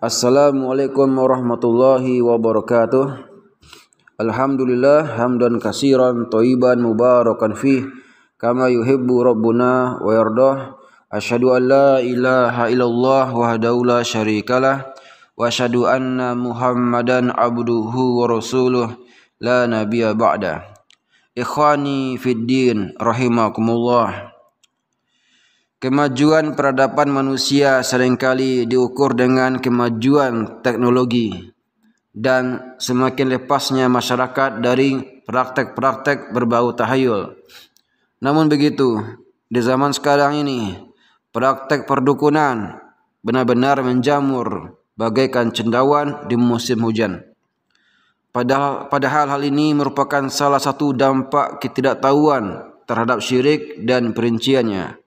Assalamualaikum warahmatullahi wabarakatuh. Alhamdulillah hamdan kasiran thayyiban mubarakan fi kama yuhibbu rabbuna wa yardah. Asyhadu an la ilaha illallah wahdahu la syarikalah wa asyhadu anna Muhammadan abduhu wa rasuluh la nabiyya ba'da. Ikhwani fid din rahimakumullah. Kemajuan peradaban manusia seringkali diukur dengan kemajuan teknologi dan semakin lepasnya masyarakat dari praktek-praktek berbau tahayul. Namun begitu, di zaman sekarang ini, praktek perdukunan benar-benar menjamur bagaikan cendawan di musim hujan. Padahal, padahal hal ini merupakan salah satu dampak ketidaktahuan terhadap syirik dan perinciannya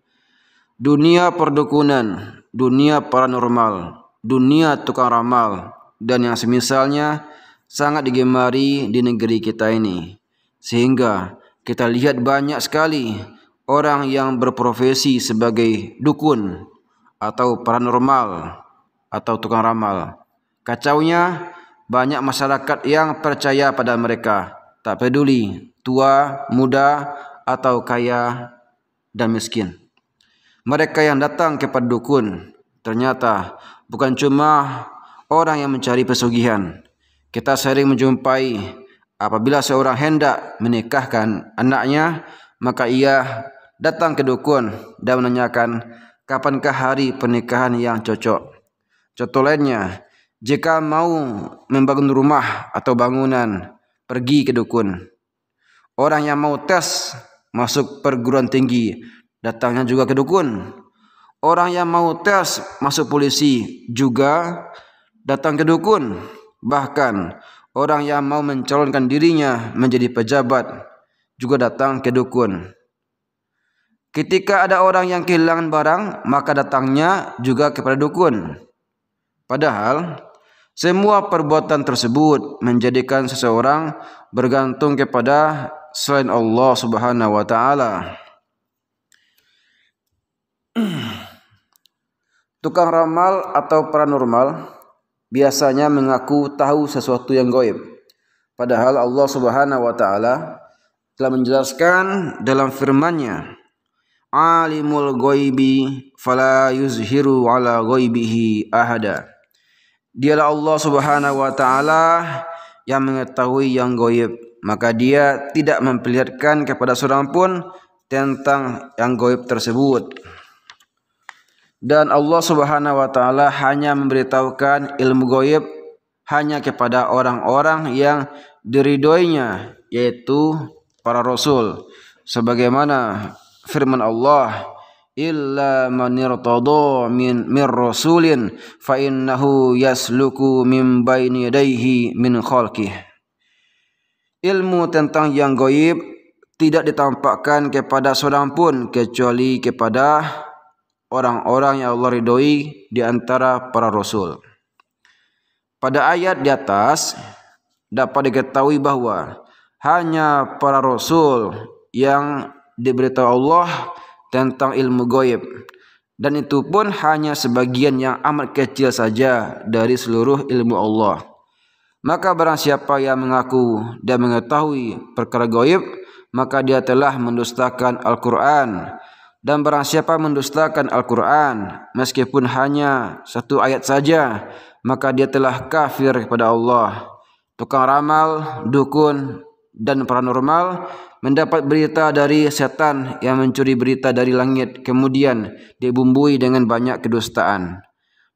dunia perdukunan, dunia paranormal, dunia tukang ramal, dan yang semisalnya sangat digemari di negeri kita ini. Sehingga kita lihat banyak sekali orang yang berprofesi sebagai dukun atau paranormal atau tukang ramal. Kacaunya banyak masyarakat yang percaya pada mereka, tak peduli tua, muda, atau kaya dan miskin. Mereka yang datang kepada dukun ternyata bukan cuma orang yang mencari pesugihan. Kita sering menjumpai apabila seorang hendak menikahkan anaknya, maka ia datang ke dukun dan menanyakan kapankah hari pernikahan yang cocok. Contoh lainnya, jika mau membangun rumah atau bangunan, pergi ke dukun. Orang yang mau tes masuk perguruan tinggi datangnya juga ke dukun. Orang yang mau tes masuk polisi juga datang ke dukun. Bahkan orang yang mau mencalonkan dirinya menjadi pejabat juga datang ke dukun. Ketika ada orang yang kehilangan barang, maka datangnya juga kepada dukun. Padahal semua perbuatan tersebut menjadikan seseorang bergantung kepada selain Allah Subhanahu wa taala. Tukang ramal atau paranormal biasanya mengaku tahu sesuatu yang goib. Padahal Allah Subhanahu wa taala telah menjelaskan dalam firman-Nya, "Alimul ghaibi fala yuzhiru ala ghaibihi ahada." Dialah Allah Subhanahu wa taala yang mengetahui yang goib, maka dia tidak memperlihatkan kepada seorang pun tentang yang goib tersebut dan Allah Subhanahu wa taala hanya memberitahukan ilmu goib hanya kepada orang-orang yang diridoinya yaitu para rasul sebagaimana firman Allah illa man irtada min mir rasulin fa innahu yasluku min baini yadayhi min khalqih ilmu tentang yang goib tidak ditampakkan kepada seorang pun kecuali kepada orang-orang yang Allah ridhoi di antara para rasul. Pada ayat di atas dapat diketahui bahwa hanya para rasul yang diberitahu Allah tentang ilmu goib dan itu pun hanya sebagian yang amat kecil saja dari seluruh ilmu Allah. Maka barang siapa yang mengaku dan mengetahui perkara goib, maka dia telah mendustakan Al-Quran dan barang siapa mendustakan Al-Quran Meskipun hanya satu ayat saja Maka dia telah kafir kepada Allah Tukang ramal, dukun, dan paranormal Mendapat berita dari setan yang mencuri berita dari langit Kemudian dibumbui dengan banyak kedustaan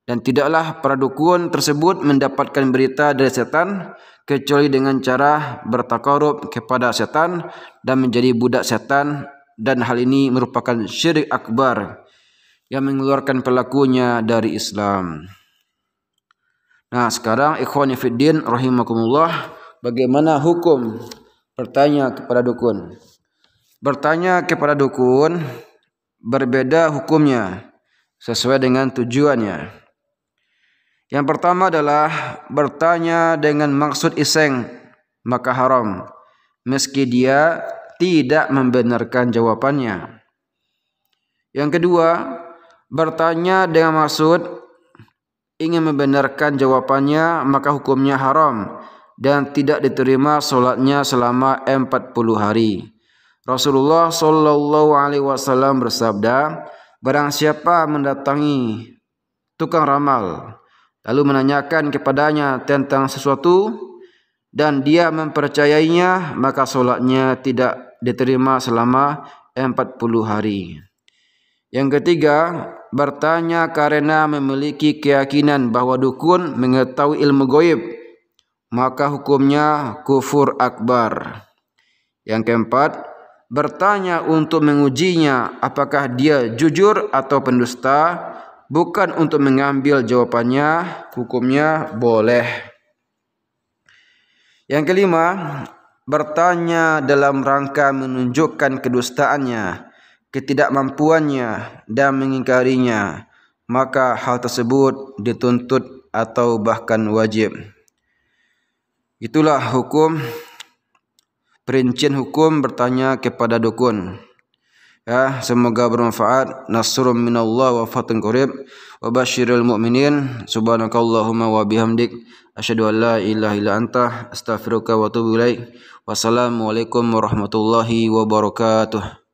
Dan tidaklah para dukun tersebut mendapatkan berita dari setan Kecuali dengan cara bertakarub kepada setan Dan menjadi budak setan dan hal ini merupakan syirik akbar yang mengeluarkan pelakunya dari Islam. Nah, sekarang ikhwan fiddin rahimakumullah, bagaimana hukum bertanya kepada dukun? Bertanya kepada dukun berbeda hukumnya sesuai dengan tujuannya. Yang pertama adalah bertanya dengan maksud iseng maka haram meski dia tidak membenarkan jawabannya. Yang kedua, bertanya dengan maksud ingin membenarkan jawabannya maka hukumnya haram dan tidak diterima solatnya selama 40 hari. Rasulullah Shallallahu Alaihi Wasallam bersabda, Barang siapa mendatangi tukang ramal lalu menanyakan kepadanya tentang sesuatu dan dia mempercayainya maka solatnya tidak diterima selama 40 hari. Yang ketiga, bertanya karena memiliki keyakinan bahwa dukun mengetahui ilmu goib, maka hukumnya kufur akbar. Yang keempat, bertanya untuk mengujinya apakah dia jujur atau pendusta, bukan untuk mengambil jawabannya, hukumnya boleh. Yang kelima, bertanya dalam rangka menunjukkan kedustaannya, ketidakmampuannya, dan mengingkarinya, maka hal tersebut dituntut atau bahkan wajib. Itulah hukum perincian hukum bertanya kepada dukun. Ya, semoga bermanfaat. Nasrum minallah wa fatun qurib. Wa basyiril mu'minin. Subhanakallahumma wa bihamdik. Asyadu an la ilaha ila anta. Astaghfiruka wa tubuh ilaih. Wassalamualaikum warahmatullahi wabarakatuh.